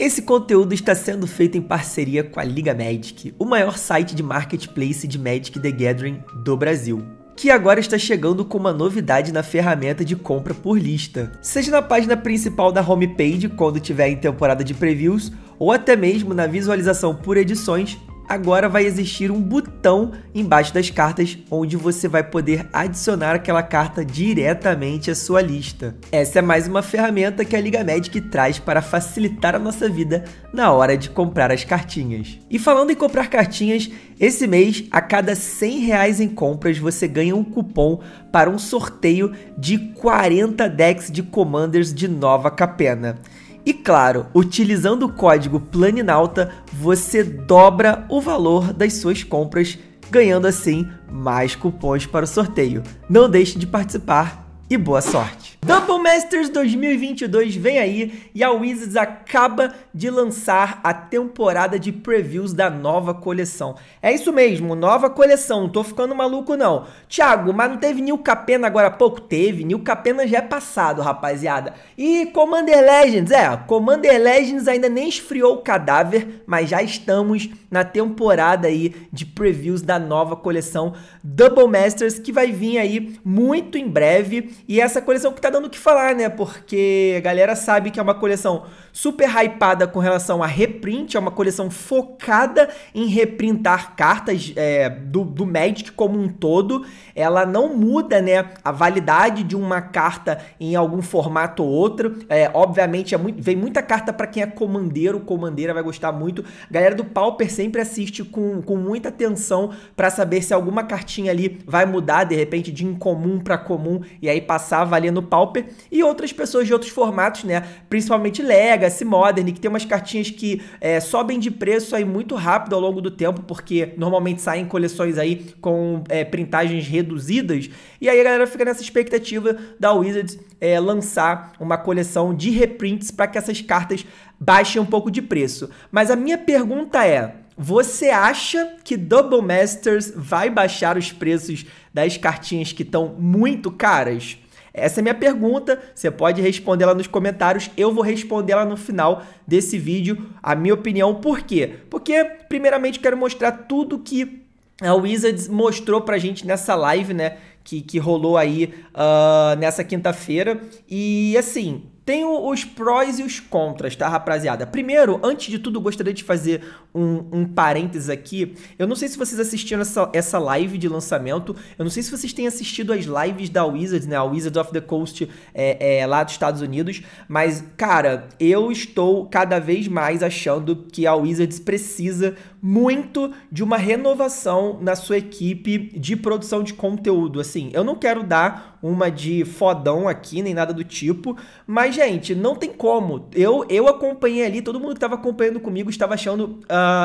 Esse conteúdo está sendo feito em parceria com a Liga Magic, o maior site de marketplace de Magic the Gathering do Brasil que agora está chegando com uma novidade na ferramenta de compra por lista. Seja na página principal da homepage, quando tiver em temporada de previews, ou até mesmo na visualização por edições agora vai existir um botão embaixo das cartas onde você vai poder adicionar aquela carta diretamente à sua lista. Essa é mais uma ferramenta que a Liga Magic traz para facilitar a nossa vida na hora de comprar as cartinhas. E falando em comprar cartinhas, esse mês, a cada 100 reais em compras, você ganha um cupom para um sorteio de 40 decks de Commanders de nova capena. E claro, utilizando o código Planinauta, você dobra o valor das suas compras, ganhando assim mais cupons para o sorteio. Não deixe de participar e boa sorte! Double Masters 2022 vem aí e a Wizards acaba de lançar a temporada de previews da nova coleção. É isso mesmo, nova coleção, não tô ficando maluco não. Thiago, mas não teve New Capena agora há pouco? Teve, New Capena já é passado, rapaziada. E Commander Legends, é, Commander Legends ainda nem esfriou o cadáver, mas já estamos na temporada aí de previews da nova coleção Double Masters que vai vir aí muito em breve e essa coleção que tá ficar dando o que falar, né? Porque a galera sabe que é uma coleção super hypada com relação a reprint, é uma coleção focada em reprintar cartas é, do, do Magic como um todo. Ela não muda, né, a validade de uma carta em algum formato ou outro. É, obviamente, é muito, vem muita carta para quem é comandeiro, comandeira vai gostar muito. A galera do Pauper sempre assiste com, com muita atenção para saber se alguma cartinha ali vai mudar, de repente, de incomum para comum, e aí passar valendo Pauper Pauper e outras pessoas de outros formatos, né? Principalmente Legacy, Modern, que tem umas cartinhas que é, sobem de preço aí muito rápido ao longo do tempo, porque normalmente saem coleções aí com é, printagens reduzidas. E aí a galera fica nessa expectativa da Wizards é, lançar uma coleção de reprints para que essas cartas baixem um pouco de preço. Mas a minha pergunta é. Você acha que Double Masters vai baixar os preços das cartinhas que estão muito caras? Essa é minha pergunta, você pode responder lá nos comentários, eu vou responder lá no final desse vídeo a minha opinião. Por quê? Porque, primeiramente, quero mostrar tudo que a Wizards mostrou pra gente nessa live, né? Que, que rolou aí uh, nessa quinta-feira. E assim, tem os prós e os contras, tá, rapaziada? Primeiro, antes de tudo, gostaria de fazer um, um parênteses aqui. Eu não sei se vocês assistiram essa, essa live de lançamento. Eu não sei se vocês têm assistido as lives da Wizards, né? A Wizards of the Coast é, é, lá dos Estados Unidos. Mas, cara, eu estou cada vez mais achando que a Wizards precisa muito de uma renovação na sua equipe de produção de conteúdo. Assim, eu não quero dar uma de fodão aqui, nem nada do tipo, mas, gente, não tem como. Eu, eu acompanhei ali, todo mundo que estava acompanhando comigo estava achando uh,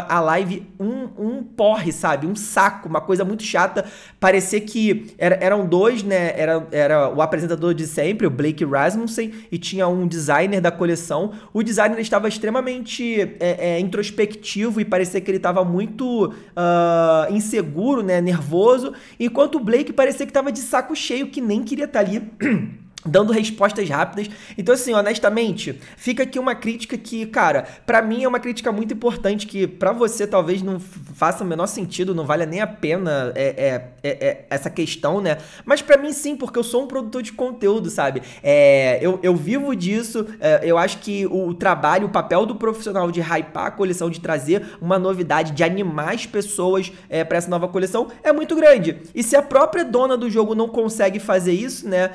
a live um, um porre, sabe? Um saco, uma coisa muito chata. Parecia que era, eram dois, né? Era, era o apresentador de sempre, o Blake Rasmussen, e tinha um designer da coleção. O designer estava extremamente é, é, introspectivo e parecia que ele estava muito uh, inseguro, né, nervoso, enquanto o Blake parecia que estava de saco cheio, que nem queria estar tá ali. dando respostas rápidas. Então, assim, honestamente, fica aqui uma crítica que, cara, para mim é uma crítica muito importante que para você talvez não faça o menor sentido, não valha nem a pena é, é, é, é essa questão, né? Mas para mim sim, porque eu sou um produtor de conteúdo, sabe? É, eu, eu vivo disso, é, eu acho que o trabalho, o papel do profissional de hypar a coleção, de trazer uma novidade, de animar as pessoas é, para essa nova coleção, é muito grande. E se a própria dona do jogo não consegue fazer isso, né?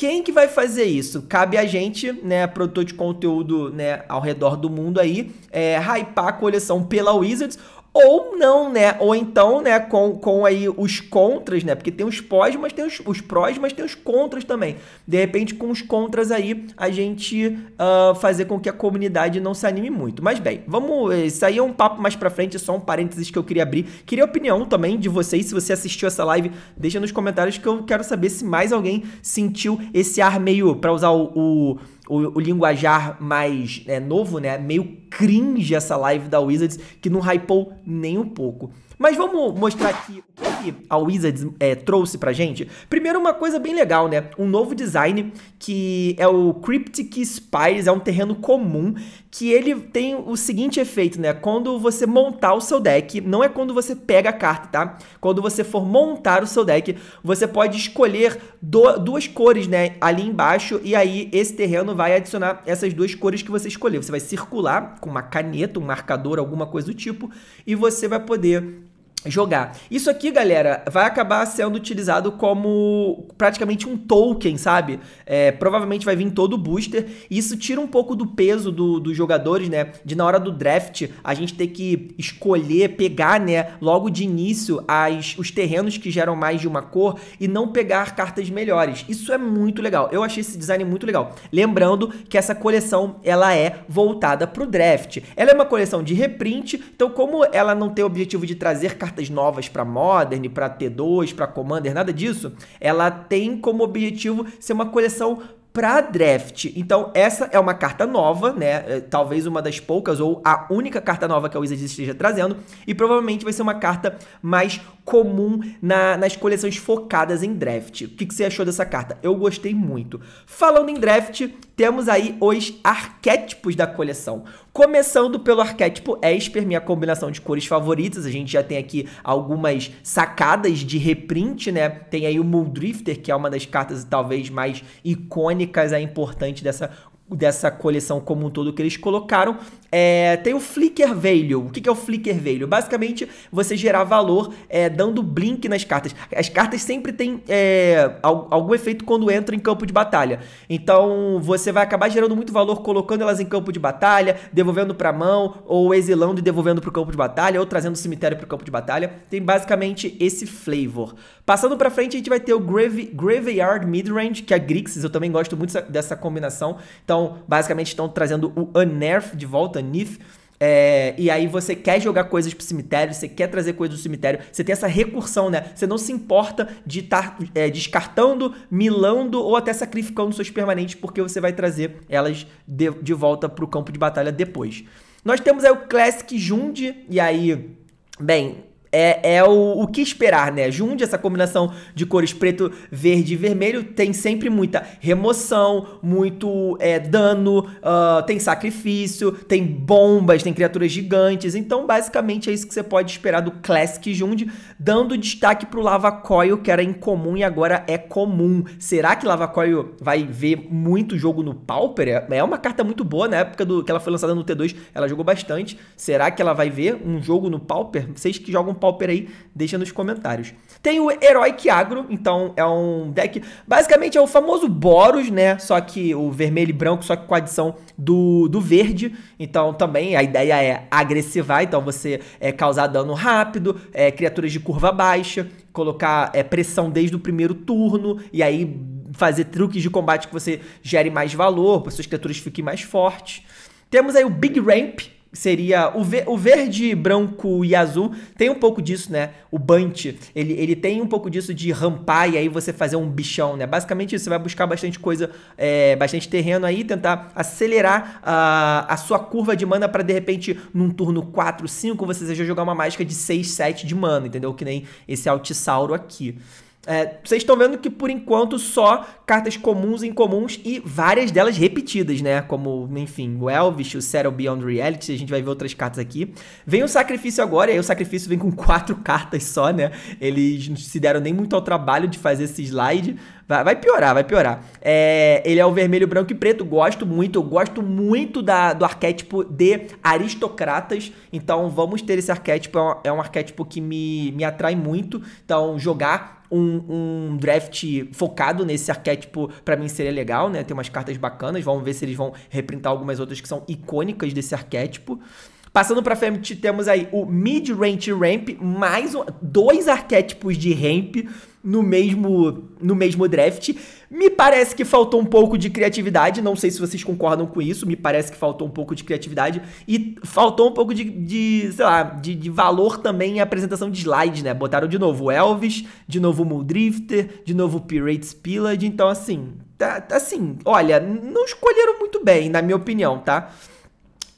Quem que vai fazer isso? Cabe a gente, né, produtor de conteúdo, né, ao redor do mundo aí, é, hypar a coleção pela Wizards ou não, né? Ou então, né, com, com aí os contras, né? Porque tem os pós, mas tem os, os prós, mas tem os contras também. De repente, com os contras aí, a gente uh, fazer com que a comunidade não se anime muito. Mas bem, vamos. Eh, isso aí é um papo mais pra frente, só um parênteses que eu queria abrir. Queria a opinião também de vocês. Se você assistiu essa live, deixa nos comentários que eu quero saber se mais alguém sentiu esse ar meio, pra usar o, o o, o linguajar mais é, novo, né? Meio cringe essa live da Wizards, que não hypou nem um pouco. Mas vamos mostrar aqui o que a Wizards é, trouxe pra gente. Primeiro, uma coisa bem legal, né? Um novo design que é o Cryptic Spires, é um terreno comum que ele tem o seguinte efeito, né? Quando você montar o seu deck, não é quando você pega a carta, tá? Quando você for montar o seu deck, você pode escolher do, duas cores, né? Ali embaixo, e aí esse terreno vai adicionar essas duas cores que você escolheu. Você vai circular com uma caneta, um marcador, alguma coisa do tipo, e você vai poder jogar. Isso aqui, galera, vai acabar sendo utilizado como praticamente um token, sabe? É, provavelmente vai vir todo o booster. Isso tira um pouco do peso do, dos jogadores, né? De na hora do draft a gente ter que escolher, pegar, né? Logo de início as, os terrenos que geram mais de uma cor e não pegar cartas melhores. Isso é muito legal. Eu achei esse design muito legal. Lembrando que essa coleção ela é voltada pro draft. Ela é uma coleção de reprint, então como ela não tem o objetivo de trazer cartas cartas novas para Modern, para T2, para Commander, nada disso, ela tem como objetivo ser uma coleção para draft. Então, essa é uma carta nova, né? É, talvez uma das poucas ou a única carta nova que a Wizards esteja trazendo. E provavelmente vai ser uma carta mais comum na, nas coleções focadas em draft. O que, que, você achou dessa carta? Eu gostei muito. Falando em draft, temos aí os arquétipos da coleção. Começando pelo arquétipo Esper, minha combinação de cores favoritas. A gente já tem aqui algumas sacadas de reprint, né? Tem aí o Muldrifter, que é uma das cartas talvez mais icônicas é importante dessa dessa coleção como um todo que eles colocaram. É, tem o Flicker Value. O que é o Flicker Value? Basicamente, você gerar valor é, dando blink nas cartas. As cartas sempre têm é, algum efeito quando entram em campo de batalha. Então, você vai acabar gerando muito valor colocando elas em campo de batalha, devolvendo para mão, ou exilando e devolvendo para o campo de batalha, ou trazendo o cemitério para o campo de batalha. Tem basicamente esse flavor. Passando para frente, a gente vai ter o Grave, Graveyard Midrange, que é a Grixis. Eu também gosto muito dessa combinação. Então, então, basicamente, estão trazendo o Unearth de volta, Nith. É, e aí você quer jogar coisas pro cemitério, você quer trazer coisas do cemitério, você tem essa recursão, né? Você não se importa de estar é, descartando, milando ou até sacrificando seus permanentes, porque você vai trazer elas de, de volta pro campo de batalha depois. Nós temos aí o Classic Jund, e aí, bem, é, é o, o, que esperar, né? Junde essa combinação de cores preto, verde e vermelho, tem sempre muita remoção, muito é, dano, uh, tem sacrifício, tem bombas, tem criaturas gigantes. Então, basicamente, é isso que você pode esperar do Classic Junde, dando destaque pro Lava Coil, que era incomum e agora é comum. Será que Lava Coil vai ver muito jogo no Pauper? É, é uma carta muito boa, na época do, que ela foi lançada no T2, ela jogou bastante. Será que ela vai ver um jogo no Pauper? Vocês que jogam pauper aí, deixa nos comentários. Tem o Heroic Agro, então é um deck. Basicamente é o famoso Boros, né? Só que o vermelho e branco, só que com a adição do, do verde. Então também a ideia é agressivar, então você é, causar dano rápido, é, criaturas de curva baixa, colocar é, pressão desde o primeiro turno e aí fazer truques de combate que você gere mais valor, para suas criaturas fiquem mais fortes. Temos aí o Big Ramp, seria o, ver, o verde, branco e azul. Tem um pouco disso, né? O Bunt, ele, ele tem um pouco disso de rampar e aí você fazer um bichão, né? Basicamente isso, você vai buscar bastante coisa, é, bastante terreno aí, tentar acelerar a, a sua curva de mana para de repente num turno 4, 5, você deseja jogar uma mágica de 6, 7 de mana, entendeu? Que nem esse Altisauro aqui. É, vocês estão vendo que por enquanto só cartas comuns, incomuns e várias delas repetidas, né? Como, enfim, o Elvis, o Settle Beyond Reality, a gente vai ver outras cartas aqui. Vem o sacrifício agora, e aí o sacrifício vem com quatro cartas só, né? Eles não se deram nem muito ao trabalho de fazer esse slide. Vai, vai piorar, vai piorar. É, ele é o vermelho, branco e preto, gosto muito, eu gosto muito da, do arquétipo de aristocratas, então vamos ter esse arquétipo, é um, é um arquétipo que me, me atrai muito, então jogar um, um draft focado nesse arquétipo, para mim seria legal, né? Tem umas cartas bacanas, vamos ver se eles vão reprintar algumas outras que são icônicas desse arquétipo. Passando para Femit, temos aí o Mid-Range Ramp, mais um, dois arquétipos de ramp no mesmo, no mesmo draft. Me parece que faltou um pouco de criatividade, não sei se vocês concordam com isso, me parece que faltou um pouco de criatividade e faltou um pouco de, de sei lá, de, de, valor também em apresentação de slides, né? Botaram de novo Elvis, de novo Muldrifter, de novo Pirates Pillage, então assim, tá, tá assim, olha, não escolheram muito bem, na minha opinião, tá?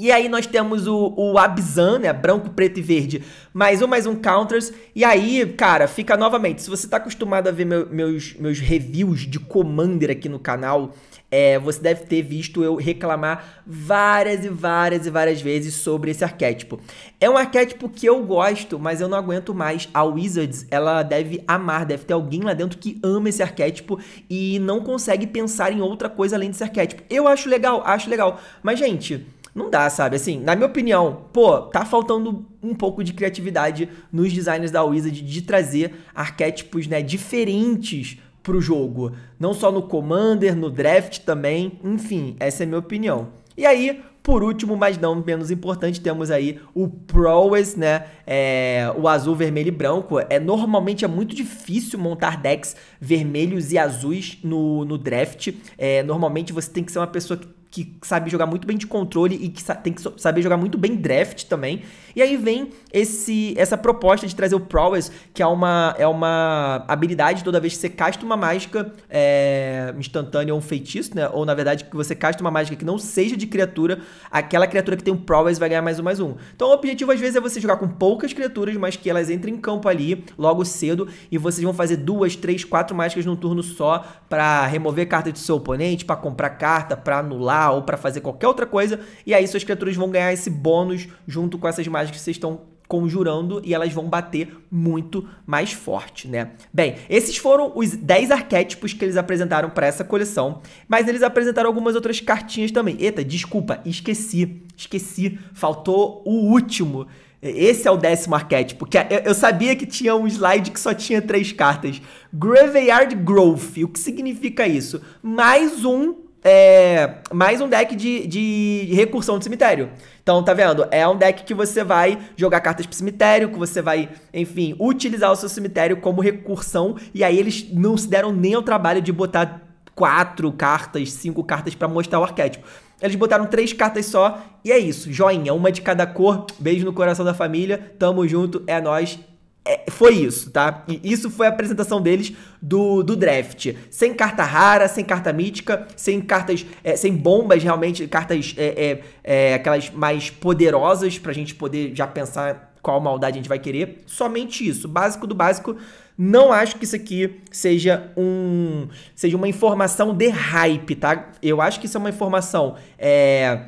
E aí nós temos o, o Abzan, né? Branco, preto e verde. Mais um, mais um counters. E aí, cara, fica novamente. Se você tá acostumado a ver meu, meus, meus reviews de Commander aqui no canal, é, você deve ter visto eu reclamar várias e várias e várias vezes sobre esse arquétipo. É um arquétipo que eu gosto, mas eu não aguento mais. A Wizards, ela deve amar, deve ter alguém lá dentro que ama esse arquétipo e não consegue pensar em outra coisa além desse arquétipo. Eu acho legal, acho legal. Mas, gente não dá, sabe? Assim, na minha opinião, pô, tá faltando um pouco de criatividade nos designers da Wizard de trazer arquétipos, né, diferentes pro jogo. Não só no Commander, no draft também. Enfim, essa é a minha opinião. E aí, por último, mas não menos importante, temos aí o Prowess, né? É, o azul, vermelho e branco. É, normalmente é muito difícil montar decks vermelhos e azuis no, no draft. É, normalmente você tem que ser uma pessoa que que sabe jogar muito bem de controle e que tem que saber jogar muito bem draft também. E aí vem esse essa proposta de trazer o Prowess, que é uma, é uma habilidade toda vez que você casta uma mágica é, instantânea ou um feitiço, né? Ou na verdade que você casta uma mágica que não seja de criatura, aquela criatura que tem o Prowess vai ganhar mais um mais um. Então o objetivo às vezes é você jogar com poucas criaturas, mas que elas entrem em campo ali logo cedo e vocês vão fazer duas, três, quatro mágicas num turno só para remover carta do seu oponente, para comprar carta, para anular ou para fazer qualquer outra coisa, e aí suas criaturas vão ganhar esse bônus junto com essas mágicas que vocês estão conjurando e elas vão bater muito mais forte, né? Bem, esses foram os 10 arquétipos que eles apresentaram para essa coleção, mas eles apresentaram algumas outras cartinhas também. Eita, desculpa, esqueci, esqueci, faltou o último. Esse é o décimo arquétipo, que é, eu sabia que tinha um slide que só tinha três cartas. Graveyard Growth, o que significa isso? Mais um é, mais um deck de, de recursão de cemitério. Então, tá vendo? É um deck que você vai jogar cartas pro cemitério, que você vai, enfim, utilizar o seu cemitério como recursão. E aí eles não se deram nem ao trabalho de botar quatro cartas, cinco cartas para mostrar o arquétipo. Eles botaram três cartas só e é isso. Joinha, uma de cada cor. Beijo no coração da família. Tamo junto, é nós é, foi isso, tá? E isso foi a apresentação deles do, do draft. Sem carta rara, sem carta mítica, sem cartas, é, sem bombas realmente, cartas é, é, é, aquelas mais poderosas pra gente poder já pensar qual maldade a gente vai querer. Somente isso, básico do básico. Não acho que isso aqui seja um seja uma informação de hype, tá? Eu acho que isso é uma informação é,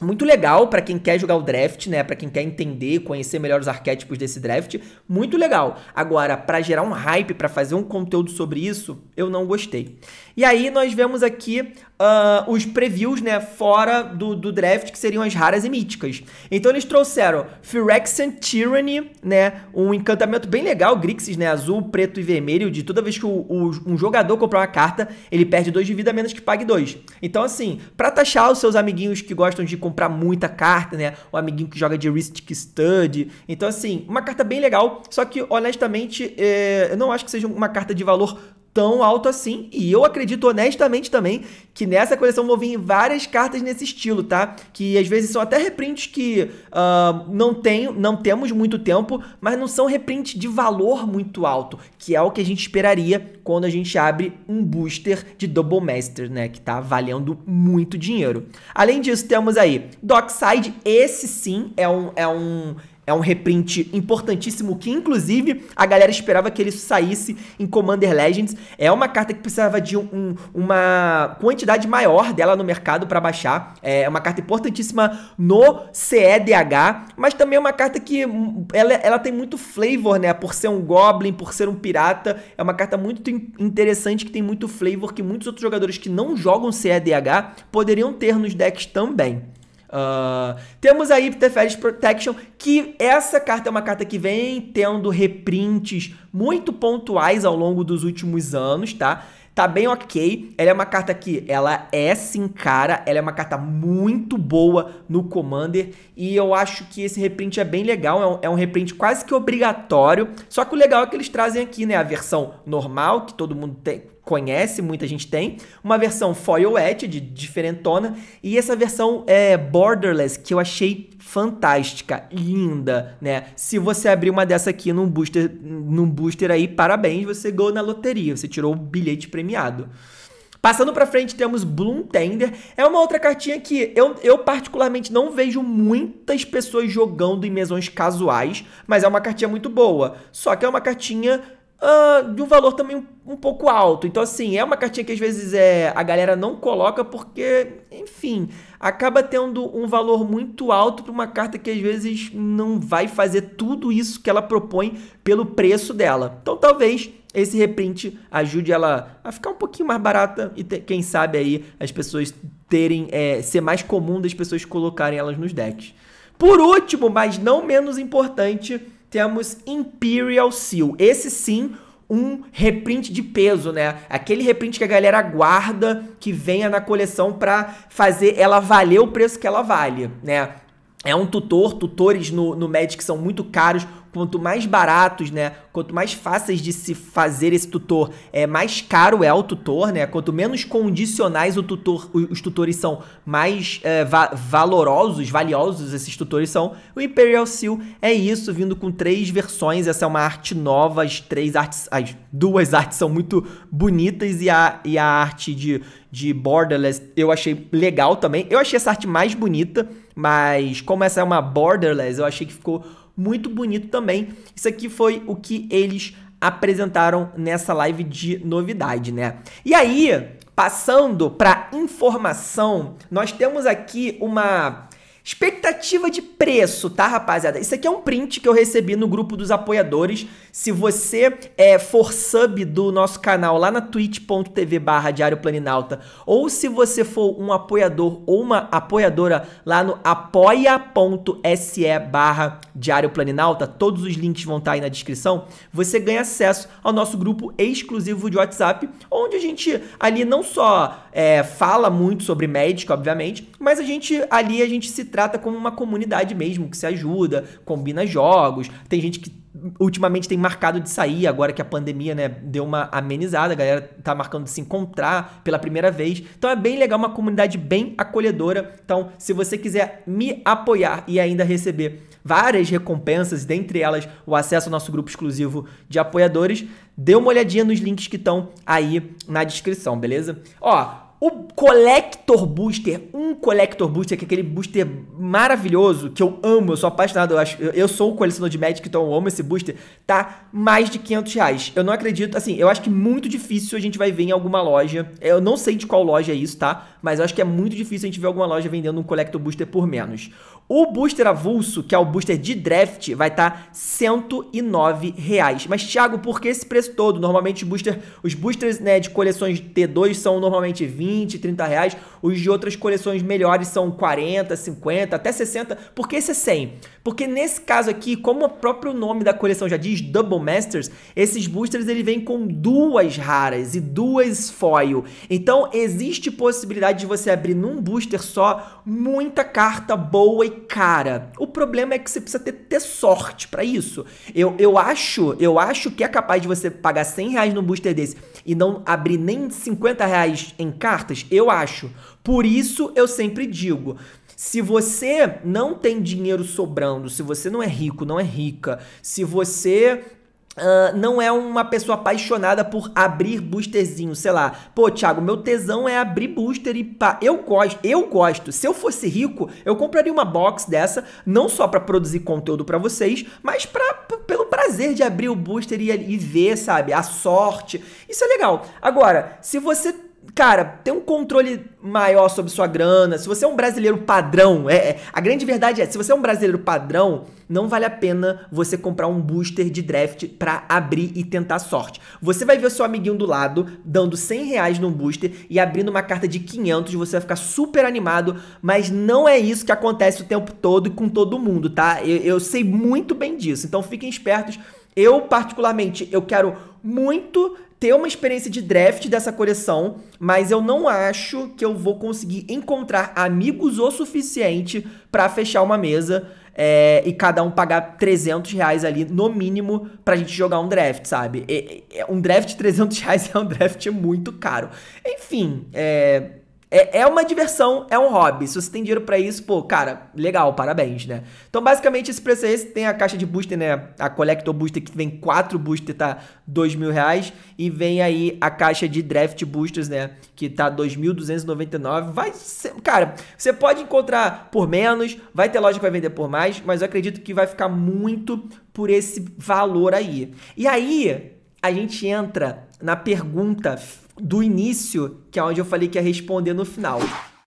muito legal para quem quer jogar o draft, né? Para quem quer entender, conhecer melhor os arquétipos desse draft, muito legal. Agora, para gerar um hype, para fazer um conteúdo sobre isso, eu não gostei. E aí nós vemos aqui uh, os previews, né, fora do, do draft, que seriam as raras e míticas. Então eles trouxeram Phyrexian Tyranny, né, um encantamento bem legal, Grixis, né, azul, preto e vermelho, de toda vez que o, o, um jogador comprar uma carta, ele perde 2 de vida, a menos que pague 2. Então assim, pra taxar os seus amiguinhos que gostam de comprar muita carta, né, o amiguinho que joga de Ristic Stud, então assim, uma carta bem legal, só que honestamente, eh, eu não acho que seja uma carta de valor tão alto assim. E eu acredito honestamente também que nessa coleção vão vir várias cartas nesse estilo, tá? Que às vezes são até reprints que uh, não, tem, não temos muito tempo, mas não são reprints de valor muito alto, que é o que a gente esperaria quando a gente abre um booster de Double Master, né? Que tá valendo muito dinheiro. Além disso, temos aí Dockside, esse sim é um. É um é um reprint importantíssimo que, inclusive, a galera esperava que ele saísse em Commander Legends. É uma carta que precisava de um, uma quantidade maior dela no mercado para baixar. É uma carta importantíssima no CEDH, mas também é uma carta que hum, ela, ela tem muito flavor, né? Por ser um Goblin, por ser um pirata. É uma carta muito interessante que tem muito flavor que muitos outros jogadores que não jogam CEDH poderiam ter nos decks também. Uh, temos aí Iptefed Protection, que essa carta é uma carta que vem tendo reprints muito pontuais ao longo dos últimos anos, tá? Tá bem ok, ela é uma carta que ela é sim cara, ela é uma carta muito boa no Commander e eu acho que esse reprint é bem legal, é um, é um reprint quase que obrigatório, só que o legal é que eles trazem aqui, né, a versão normal, que todo mundo tem, conhece, muita gente tem, uma versão foil wet, de diferentona, e essa versão é borderless, que eu achei fantástica, linda, né? Se você abrir uma dessa aqui num booster, num booster aí, parabéns, você ganhou na loteria, você tirou o bilhete premiado. Passando para frente, temos Bloom Tender. É uma outra cartinha que eu, eu particularmente não vejo muitas pessoas jogando em mesões casuais, mas é uma cartinha muito boa. Só que é uma cartinha Uh, de um valor também um, um, pouco alto. Então, assim, é uma cartinha que às vezes é, a galera não coloca porque, enfim, acaba tendo um valor muito alto para uma carta que às vezes não vai fazer tudo isso que ela propõe pelo preço dela. Então, talvez esse reprint ajude ela a ficar um pouquinho mais barata e ter, quem sabe aí as pessoas terem, é, ser mais comum das pessoas colocarem elas nos decks. Por último, mas não menos importante, temos Imperial Seal. Esse sim, um reprint de peso, né? Aquele reprint que a galera guarda que venha na coleção para fazer ela valer o preço que ela vale, né? é um tutor, tutores no, no Magic são muito caros, quanto mais baratos, né, quanto mais fáceis de se fazer esse tutor, é mais caro é o tutor, né, quanto menos condicionais o tutor, os tutores são, mais é, va valorosos, valiosos esses tutores são. O Imperial Seal é isso, vindo com três versões, essa é uma arte nova, as três artes, as duas artes são muito bonitas e a, e a arte de, de Borderless eu achei legal também, eu achei essa arte mais bonita, mas como essa é uma borderless, eu achei que ficou muito bonito também. Isso aqui foi o que eles apresentaram nessa live de novidade, né? E aí, passando para informação, nós temos aqui uma Expectativa de preço, tá, rapaziada? Isso aqui é um print que eu recebi no grupo dos apoiadores. Se você é, for sub do nosso canal lá na twitch.tv barra Diário Planinalta, ou se você for um apoiador ou uma apoiadora lá no apoia.se barra Diário Planinalta, todos os links vão estar tá aí na descrição, você ganha acesso ao nosso grupo exclusivo de WhatsApp, onde a gente ali não só é, fala muito sobre médico, obviamente, mas a gente ali a gente se trata como uma comunidade mesmo, que se ajuda, combina jogos, tem gente que ultimamente tem marcado de sair, agora que a pandemia, né, deu uma amenizada, a galera tá marcando de se encontrar pela primeira vez. Então é bem legal, uma comunidade bem acolhedora. Então, se você quiser me apoiar e ainda receber várias recompensas, dentre elas o acesso ao nosso grupo exclusivo de apoiadores, dê uma olhadinha nos links que estão aí na descrição, beleza? Ó, o Collector Booster, um Collector Booster, que é aquele booster maravilhoso, que eu amo, eu sou apaixonado, eu, acho, eu, eu sou o colecionador de Magic, então eu amo esse booster, tá mais de 500 reais. Eu não acredito, assim, eu acho que muito difícil a gente vai ver em alguma loja, eu não sei de qual loja é isso, tá? Mas eu acho que é muito difícil a gente ver alguma loja vendendo um Collector Booster por menos. O booster avulso, que é o booster de draft, vai estar tá Reais. Mas, Thiago, por que esse preço todo? Normalmente os, booster, os boosters né, de coleções T2 são normalmente 20, 30 reais. Os de outras coleções melhores são 40, 50, até 60. Por que esse é 100? Porque nesse caso aqui, como o próprio nome da coleção já diz, Double Masters, esses boosters ele vem com duas raras e duas foil. Então, existe possibilidade de você abrir num booster só muita carta boa e cara. O problema é que você precisa ter, ter sorte para isso. Eu, eu acho eu acho que é capaz de você pagar 100 reais num booster desse e não abrir nem 50 reais em cartas. Eu acho. Por isso eu sempre digo. Se você não tem dinheiro sobrando, se você não é rico, não é rica, se você Uh, não é uma pessoa apaixonada por abrir boosterzinho, sei lá. Pô, Thiago, meu tesão é abrir booster e pá, eu gosto, eu gosto. Se eu fosse rico, eu compraria uma box dessa, não só para produzir conteúdo para vocês, mas pra, pelo prazer de abrir o booster e, e ver, sabe, a sorte. Isso é legal. Agora, se você cara, ter um controle maior sobre sua grana. Se você é um brasileiro padrão, é, é, a grande verdade é, se você é um brasileiro padrão, não vale a pena você comprar um booster de draft para abrir e tentar sorte. Você vai ver o seu amiguinho do lado dando 100 reais num booster e abrindo uma carta de 500, você vai ficar super animado, mas não é isso que acontece o tempo todo e com todo mundo, tá? eu, eu sei muito bem disso, então fiquem espertos. Eu, particularmente, eu quero muito ter uma experiência de draft dessa coleção, mas eu não acho que eu vou conseguir encontrar amigos o suficiente para fechar uma mesa é, e cada um pagar 300 reais ali, no mínimo, pra gente jogar um draft, sabe? E, e, um draft de 300 reais é um draft muito caro. Enfim, é é, é uma diversão, é um hobby. Se você tem dinheiro para isso, pô, cara, legal, parabéns, né? Então, basicamente, esse preço é esse. Tem a caixa de booster, né? A Collector Booster, que vem quatro booster, tá dois mil reais. E vem aí a caixa de Draft Boosters, né? Que tá 2.299. Vai ser... Cara, você pode encontrar por menos, vai ter loja que vai vender por mais, mas eu acredito que vai ficar muito por esse valor aí. E aí, a gente entra na pergunta do início, que é onde eu falei que ia responder no final.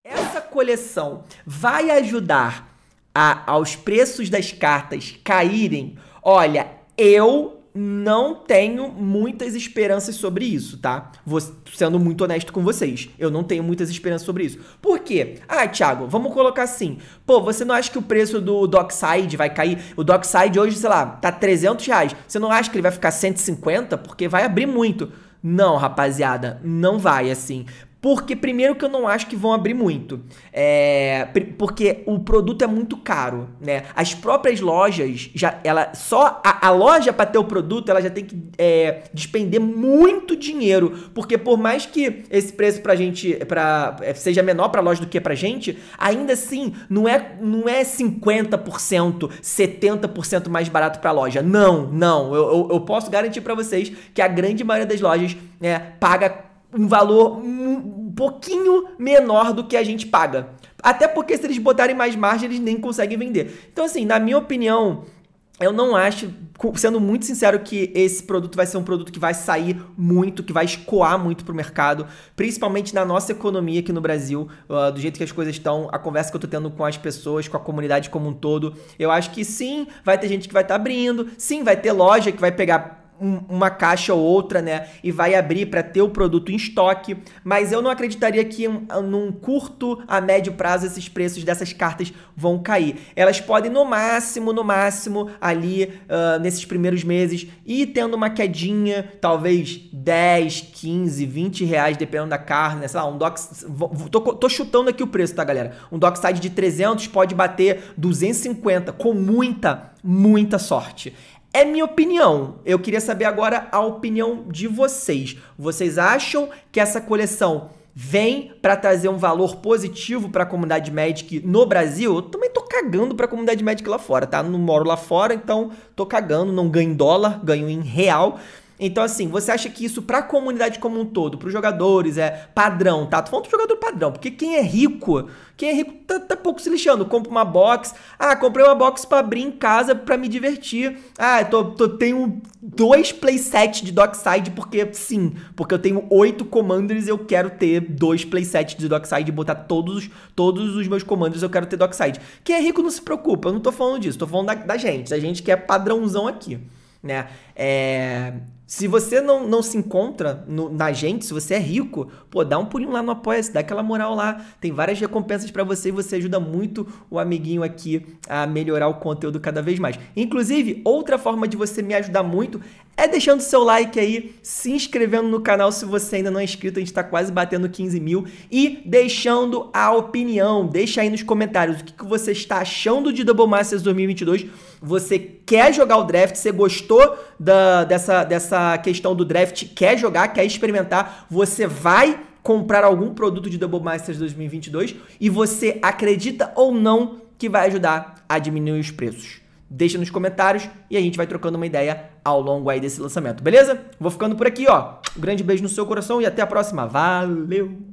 Essa coleção vai ajudar a, aos preços das cartas caírem? Olha, eu não tenho muitas esperanças sobre isso, tá? Vou, sendo muito honesto com vocês. Eu não tenho muitas esperanças sobre isso. Por quê? Ah, Thiago, vamos colocar assim. Pô, você não acha que o preço do Dockside vai cair? O Dockside hoje, sei lá, tá 300 reais. Você não acha que ele vai ficar 150? Porque vai abrir muito. Não, rapaziada, não vai assim. Porque, primeiro, que eu não acho que vão abrir muito. É, porque o produto é muito caro, né? As próprias lojas, já, ela só a, a loja para ter o produto, ela já tem que é, despender muito dinheiro. Porque, por mais que esse preço pra gente pra, é, seja menor pra loja do que pra gente, ainda assim, não é, não é 50%, 70% mais barato pra loja. Não, não. Eu, eu, eu posso garantir para vocês que a grande maioria das lojas né, paga um valor um pouquinho menor do que a gente paga. Até porque se eles botarem mais margem, eles nem conseguem vender. Então, assim, na minha opinião, eu não acho, sendo muito sincero, que esse produto vai ser um produto que vai sair muito, que vai escoar muito pro mercado, principalmente na nossa economia aqui no Brasil, uh, do jeito que as coisas estão, a conversa que eu tô tendo com as pessoas, com a comunidade como um todo. Eu acho que sim, vai ter gente que vai estar tá abrindo, sim, vai ter loja que vai pegar uma caixa ou outra, né? E vai abrir para ter o produto em estoque. Mas eu não acreditaria que num curto a médio prazo esses preços dessas cartas vão cair. Elas podem, no máximo, no máximo, ali uh, nesses primeiros meses, ir tendo uma quedinha, talvez 10, 15, 20 reais, dependendo da carne, né, Sei lá, um doc. Tô, tô chutando aqui o preço, tá, galera? Um dockside de 300 pode bater 250 com muita muita sorte. É minha opinião. Eu queria saber agora a opinião de vocês. Vocês acham que essa coleção vem para trazer um valor positivo para a comunidade Magic no Brasil? Eu também tô cagando para a comunidade Magic lá fora, tá? Não moro lá fora, então tô cagando, não ganho em dólar, ganho em real. Então, assim, você acha que isso para a comunidade como um todo, para os jogadores, é padrão, tá? Tô falando do jogador padrão, porque quem é rico, quem é rico tá, tá pouco se lixando. Compra uma box, ah, comprei uma box para abrir em casa para me divertir. Ah, tô, tô, tenho dois playsets de Dockside porque sim, porque eu tenho oito commanders eu quero ter dois playsets de Dockside e botar todos, todos os meus commanders eu quero ter Dockside. Quem é rico não se preocupa, eu não tô falando disso, tô falando da, da gente, da gente que é padrãozão aqui, né? É... Se você não, não se encontra no, na gente, se você é rico, pô, dá um pulinho lá no Apoia-se, dá aquela moral lá. Tem várias recompensas para você e você ajuda muito o amiguinho aqui a melhorar o conteúdo cada vez mais. Inclusive, outra forma de você me ajudar muito é deixando seu like aí, se inscrevendo no canal se você ainda não é inscrito, a gente está quase batendo 15 mil, e deixando a opinião. Deixa aí nos comentários o que, que você está achando de Double Masters 2022. Você quer jogar o draft? Você gostou da, dessa, dessa questão do draft? Quer jogar? Quer experimentar? Você vai comprar algum produto de Double Masters 2022 e você acredita ou não que vai ajudar a diminuir os preços deixa nos comentários e a gente vai trocando uma ideia ao longo aí desse lançamento, beleza? Vou ficando por aqui, ó. Um grande beijo no seu coração e até a próxima. Valeu!